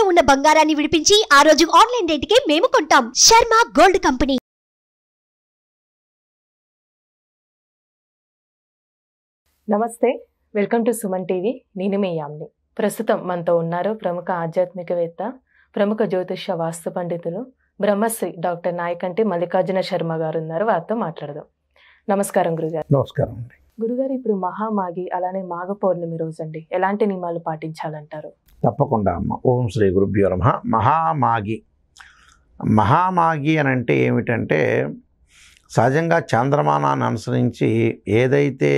తాకట్టులో ఉన్న బంగారాన్ని విడిపించి ఆ రోజు ఆన్లైన్ రేటుకే మేము కొంటాం శర్మ గోల్డ్ కంపెనీ నమస్తే వెల్కమ్ టు సుమన్ టీవీ నేను మీ యామ్ని ప్రస్తుతం మనతో ఉన్నారు ప్రముఖ ఆధ్యాత్మికవేత్త ప్రముఖ జ్యోతిష వాస్తు పండితులు బ్రహ్మశ్రీ డాక్టర్ నాయకంటి మల్లికార్జున శర్మ గారు ఉన్నారు వారితో మాట్లాడదాం నమస్కారం గురుగారు నమస్కారం అండి గురుగారు ఇప్పుడు మహామాగి అలానే మాఘ పౌర్ణమి రోజు అండి ఎలాంటి నియమాలు పాటించాలంటారు తప్పకుండా అమ్మ ఓం శ్రీ గురుభ్యో నమ మహామాగి మహామాగి అని అంటే ఏమిటంటే సహజంగా చంద్రమానాన్ని అనుసరించి ఏదైతే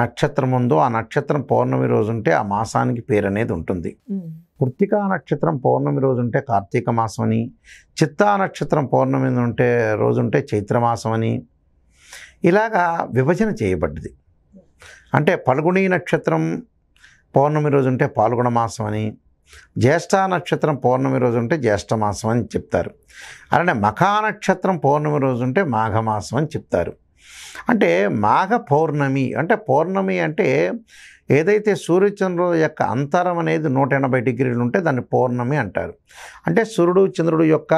నక్షత్రం ఉందో ఆ నక్షత్రం పౌర్ణమి రోజు ఉంటే ఆ మాసానికి పేరు అనేది ఉంటుంది కృత్తికా నక్షత్రం పౌర్ణమి రోజు ఉంటే కార్తీక మాసం అని చిత్తా నక్షత్రం పౌర్ణమి ఉంటే రోజు ఉంటే చైత్రమాసం అని ఇలాగా విభజన చేయబడ్డది అంటే పల్గుణి నక్షత్రం పౌర్ణమి రోజు ఉంటే పాల్గొన మాసం అని జ్యేష్ఠ నక్షత్రం పౌర్ణమి రోజు ఉంటే జ్యేష్ఠమాసం అని చెప్తారు అలానే మఖా నక్షత్రం పౌర్ణమి రోజు ఉంటే మాఘమాసం అని చెప్తారు అంటే మాఘ పౌర్ణమి అంటే పౌర్ణమి అంటే ఏదైతే సూర్యచంద్రుల యొక్క అంతరం అనేది నూట ఎనభై డిగ్రీలు ఉంటే దాన్ని పౌర్ణమి అంటారు అంటే సూర్యుడు చంద్రుడు యొక్క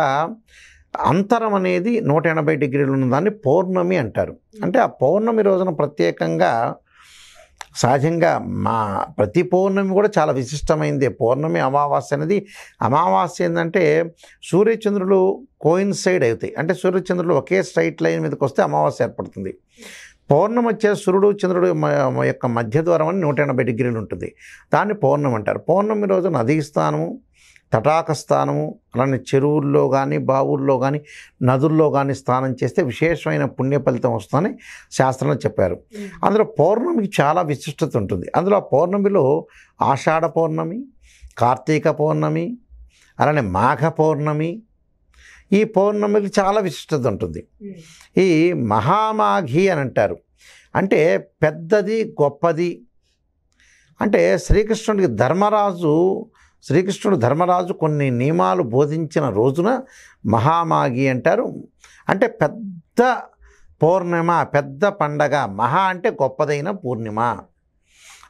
అంతరం అనేది నూట ఎనభై డిగ్రీలు ఉన్న దాన్ని పౌర్ణమి అంటారు అంటే ఆ పౌర్ణమి రోజున ప్రత్యేకంగా సహజంగా మా ప్రతి పౌర్ణమి కూడా చాలా విశిష్టమైంది పౌర్ణమి అమావాస్య అనేది అమావాస్య ఏంటంటే సూర్యచంద్రులు సైడ్ అవుతాయి అంటే సూర్యచంద్రులు ఒకే స్ట్రైట్ లైన్ మీదకి వస్తే అమావాస్య ఏర్పడుతుంది పౌర్ణమి వచ్చే సూర్యుడు చంద్రుడు యొక్క మధ్య ద్వారం అని నూట ఎనభై డిగ్రీలు ఉంటుంది దాన్ని పౌర్ణమి అంటారు పౌర్ణమి రోజు నదీ స్థానము తటాక స్థానము అలానే చెరువుల్లో కానీ బావుల్లో కానీ నదుల్లో కానీ స్నానం చేస్తే విశేషమైన పుణ్య ఫలితం వస్తుందని శాస్త్రంలో చెప్పారు అందులో పౌర్ణమికి చాలా విశిష్టత ఉంటుంది అందులో ఆ పౌర్ణమిలో ఆషాఢ పౌర్ణమి కార్తీక పౌర్ణమి అలానే మాఘ పౌర్ణమి ఈ పౌర్ణమికి చాలా విశిష్టత ఉంటుంది ఈ మహామాఘి అని అంటారు అంటే పెద్దది గొప్పది అంటే శ్రీకృష్ణుడికి ధర్మరాజు శ్రీకృష్ణుడు ధర్మరాజు కొన్ని నియమాలు బోధించిన రోజున మహామాగి అంటారు అంటే పెద్ద పౌర్ణిమ పెద్ద పండగ మహా అంటే గొప్పదైన పూర్ణిమ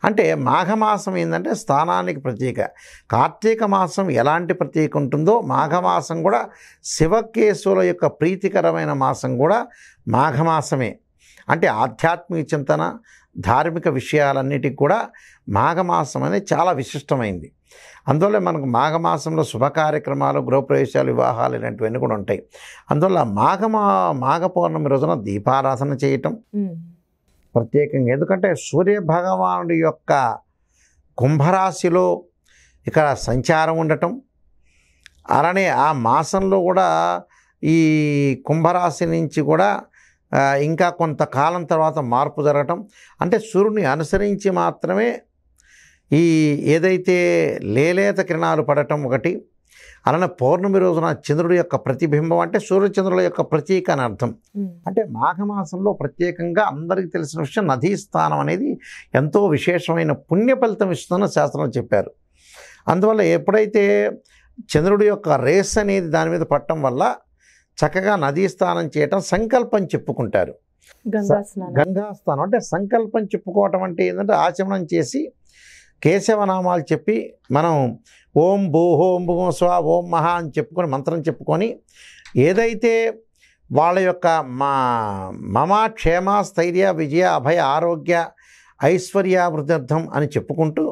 అంటే మాఘమాసం ఏంటంటే స్థానానికి ప్రతీక కార్తీక మాసం ఎలాంటి ప్రతీక ఉంటుందో మాఘమాసం కూడా శివకేశవుల యొక్క ప్రీతికరమైన మాసం కూడా మాఘమాసమే అంటే ఆధ్యాత్మిక చింతన ధార్మిక విషయాలన్నిటికి కూడా మాఘమాసం అనేది చాలా విశిష్టమైంది అందువల్ల మనకు మాఘమాసంలో శుభ కార్యక్రమాలు గృహప్రవేశాలు వివాహాలు ఇలాంటివన్నీ కూడా ఉంటాయి అందువల్ల మాఘమా మాఘ పౌర్ణమి రోజున దీపారాధన చేయటం ప్రత్యేకంగా ఎందుకంటే సూర్య భగవానుడి యొక్క కుంభరాశిలో ఇక్కడ సంచారం ఉండటం అలానే ఆ మాసంలో కూడా ఈ కుంభరాశి నుంచి కూడా ఇంకా కొంతకాలం తర్వాత మార్పు జరగటం అంటే సూర్యుని అనుసరించి మాత్రమే ఈ ఏదైతే లేలేత కిరణాలు పడటం ఒకటి అలానే పౌర్ణమి రోజున చంద్రుడి యొక్క ప్రతిబింబం అంటే సూర్యచంద్రుల యొక్క ప్రతీక అని అర్థం అంటే మాఘమాసంలో ప్రత్యేకంగా అందరికీ తెలిసిన విషయం నదీ స్థానం అనేది ఎంతో విశేషమైన పుణ్య ఫలితం ఇస్తుందని శాస్త్రం చెప్పారు అందువల్ల ఎప్పుడైతే చంద్రుడి యొక్క రేస్ అనేది దాని మీద పట్టడం వల్ల చక్కగా నదీ స్నానం చేయటం సంకల్పం చెప్పుకుంటారు గంగా స్నానం అంటే సంకల్పం చెప్పుకోవటం అంటే ఏంటంటే ఆచమనం చేసి కేశవనామాలు చెప్పి మనం ఓం భూ హోం భూ స్వా ఓం మహా అని చెప్పుకొని మంత్రం చెప్పుకొని ఏదైతే వాళ్ళ యొక్క మా మమ క్షేమ స్థైర్య విజయ అభయ ఆరోగ్య ఐశ్వర్యాభివృద్ధ్యర్థం అని చెప్పుకుంటూ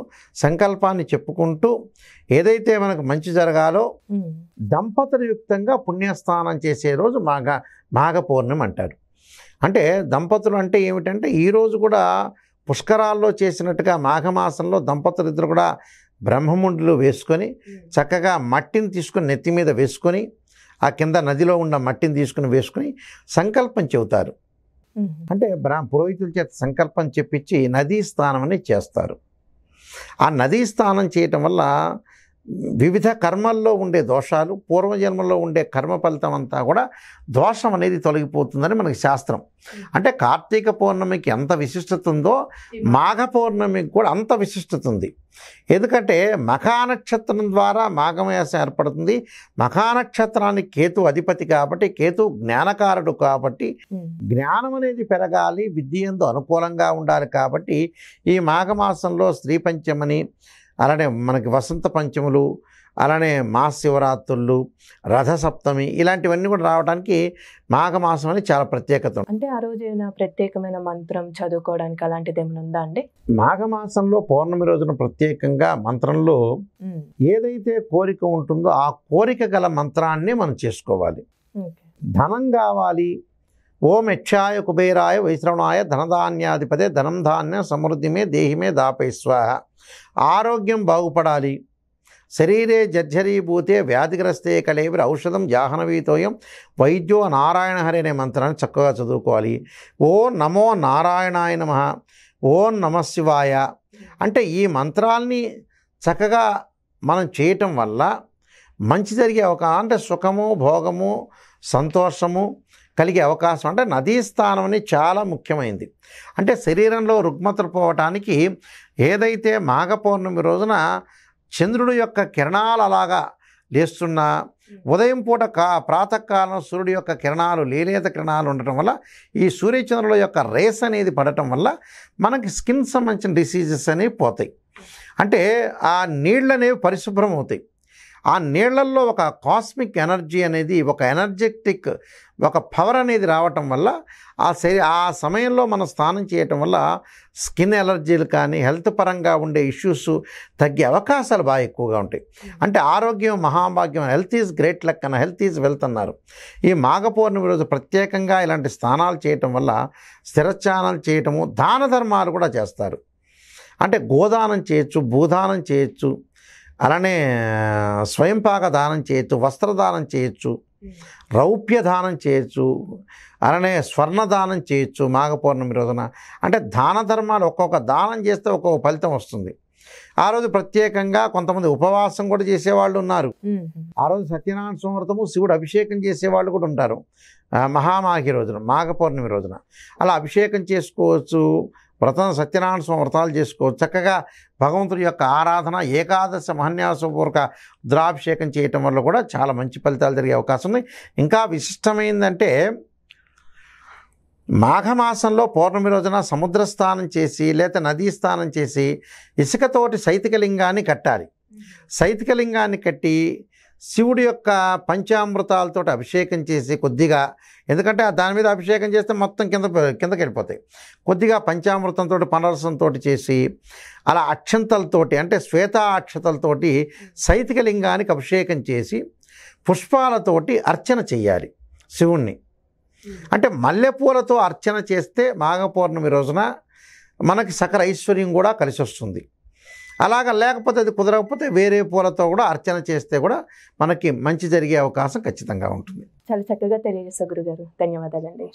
సంకల్పాన్ని చెప్పుకుంటూ ఏదైతే మనకు మంచి జరగాలో దంపతుల యుక్తంగా పుణ్యస్నానం చేసే రోజు మాఘ మాఘ పౌర్ణమి అంటారు అంటే దంపతులు అంటే ఏమిటంటే ఈరోజు కూడా పుష్కరాల్లో చేసినట్టుగా మాఘమాసంలో దంపతులిద్దరు కూడా బ్రహ్మముండులు వేసుకొని చక్కగా మట్టిని తీసుకుని నెత్తి మీద వేసుకొని ఆ కింద నదిలో ఉన్న మట్టిని తీసుకుని వేసుకుని సంకల్పం చెబుతారు అంటే బ్రా పురోహితుల చేత సంకల్పం చెప్పించి నదీ స్నానం అనేది చేస్తారు ఆ నదీ స్నానం చేయటం వల్ల వివిధ కర్మల్లో ఉండే దోషాలు పూర్వజన్మల్లో ఉండే కర్మ ఫలితం అంతా కూడా దోషం అనేది తొలగిపోతుందని మనకి శాస్త్రం అంటే కార్తీక పౌర్ణమికి ఎంత విశిష్టత ఉందో మాఘ పౌర్ణమికి కూడా అంత విశిష్టత ఉంది ఎందుకంటే మఖానక్షత్రం ద్వారా మాఘమయాసం ఏర్పడుతుంది మఖానక్షత్రానికి కేతు అధిపతి కాబట్టి కేతు జ్ఞానకారుడు కాబట్టి జ్ఞానం అనేది పెరగాలి విద్య ఎందు అనుకూలంగా ఉండాలి కాబట్టి ఈ మాఘమాసంలో శ్రీ పంచమని అలానే మనకి వసంత పంచములు అలానే మహాశివరాత్రులు రథసప్తమి ఇలాంటివన్నీ కూడా రావడానికి మాఘమాసం అనేది చాలా ప్రత్యేకత అంటే ఆ రోజు ఏమైనా ప్రత్యేకమైన మంత్రం చదువుకోవడానికి అలాంటిది ఏమైనా ఉందా అండి మాఘమాసంలో పౌర్ణమి రోజున ప్రత్యేకంగా మంత్రంలో ఏదైతే కోరిక ఉంటుందో ఆ కోరిక గల మంత్రాన్నే మనం చేసుకోవాలి ధనం కావాలి ఓం యక్షాయ కుబేరాయ వైశ్రవణాయ ధనధాన్యాధిపతే ధనం ధాన్య సమృద్ధిమే దేహిమే దాపై స్వాహ ఆరోగ్యం బాగుపడాలి శరీరే జర్జరీభూతే వ్యాధిగ్రస్తే కలేవి ఔషధం జాహ్నవీతోయం వైద్యో నారాయణ హరి అనే మంత్రాన్ని చక్కగా చదువుకోవాలి ఓ నమో నారాయణాయ నమ ఓం నమశివాయ అంటే ఈ మంత్రాల్ని చక్కగా మనం చేయటం వల్ల మంచి జరిగే ఒక అంటే సుఖము భోగము సంతోషము కలిగే అవకాశం అంటే నదీ స్థానం అని చాలా ముఖ్యమైనది అంటే శరీరంలో రుగ్మతలు పోవటానికి ఏదైతే మాఘ పౌర్ణమి రోజున చంద్రుడి యొక్క కిరణాలు అలాగా లేస్తున్నా ఉదయం పూట కా ప్రాతకాలం సూర్యుడి యొక్క కిరణాలు లేలేత కిరణాలు ఉండటం వల్ల ఈ సూర్యచంద్రుల యొక్క రేస్ అనేది పడటం వల్ల మనకి స్కిన్ సంబంధించిన డిసీజెస్ అనేవి పోతాయి అంటే ఆ నీళ్ళు అనేవి పరిశుభ్రం అవుతాయి ఆ నీళ్లల్లో ఒక కాస్మిక్ ఎనర్జీ అనేది ఒక ఎనర్జెటిక్ ఒక పవర్ అనేది రావటం వల్ల ఆ శరీ ఆ సమయంలో మనం స్నానం చేయటం వల్ల స్కిన్ ఎలర్జీలు కానీ హెల్త్ పరంగా ఉండే ఇష్యూస్ తగ్గే అవకాశాలు బాగా ఎక్కువగా ఉంటాయి అంటే ఆరోగ్యం మహాభాగ్యం హెల్త్ ఈజ్ గ్రేట్ లక్ అన్న హెల్త్ ఈజ్ వెల్త్ అన్నారు ఈ మాఘ పౌర్ణమి రోజు ప్రత్యేకంగా ఇలాంటి స్నానాలు చేయటం వల్ల స్థిరచానాలు చేయటము దాన ధర్మాలు కూడా చేస్తారు అంటే గోదానం చేయొచ్చు భూదానం చేయొచ్చు అలానే స్వయంపాక దానం చేయొచ్చు వస్త్రదానం చేయొచ్చు రౌప్య దానం చేయొచ్చు అలానే స్వర్ణ దానం చేయొచ్చు మాఘ పౌర్ణమి రోజున అంటే దాన ధర్మాలు ఒక్కొక్క దానం చేస్తే ఒక్కొక్క ఫలితం వస్తుంది ఆ రోజు ప్రత్యేకంగా కొంతమంది ఉపవాసం కూడా చేసేవాళ్ళు ఉన్నారు ఆ రోజు సత్యనారాయణ సంవ్రతము శివుడు అభిషేకం చేసేవాళ్ళు కూడా ఉంటారు మహామాఘి రోజున మాఘ పౌర్ణమి రోజున అలా అభిషేకం చేసుకోవచ్చు వ్రతం సత్యనారాయణ స్వామి వ్రతాలు చేసుకోవచ్చు చక్కగా భగవంతుడి యొక్క ఆరాధన ఏకాదశ మహన్యాసపూర్వక ద్రాభిషేకం చేయటం వల్ల కూడా చాలా మంచి ఫలితాలు జరిగే అవకాశం ఉంది ఇంకా విశిష్టమైందంటే మాఘమాసంలో పౌర్ణమి రోజున సముద్ర స్నానం చేసి లేదా నదీ స్నానం చేసి ఇసుకతోటి సైతికలింగాన్ని కట్టాలి సైతికలింగాన్ని కట్టి శివుడి యొక్క పంచామృతాలతో అభిషేకం చేసి కొద్దిగా ఎందుకంటే దాని మీద అభిషేకం చేస్తే మొత్తం కింద కిందకి వెళ్ళిపోతాయి కొద్దిగా పంచామృతంతో పనరసంతో చేసి అలా అక్షంతలతోటి అంటే శ్వేత అక్షతలతోటి లింగానికి అభిషేకం చేసి పుష్పాలతోటి అర్చన చేయాలి శివుణ్ణి అంటే మల్లెపూలతో అర్చన చేస్తే మాఘపూర్ణమి రోజున మనకి సకల ఐశ్వర్యం కూడా కలిసి వస్తుంది అలాగ లేకపోతే అది కుదరకపోతే వేరే పూలతో కూడా అర్చన చేస్తే కూడా మనకి మంచి జరిగే అవకాశం ఖచ్చితంగా ఉంటుంది చాలా చక్కగా తెలియజేస్తా గురుగారు ధన్యవాదాలండి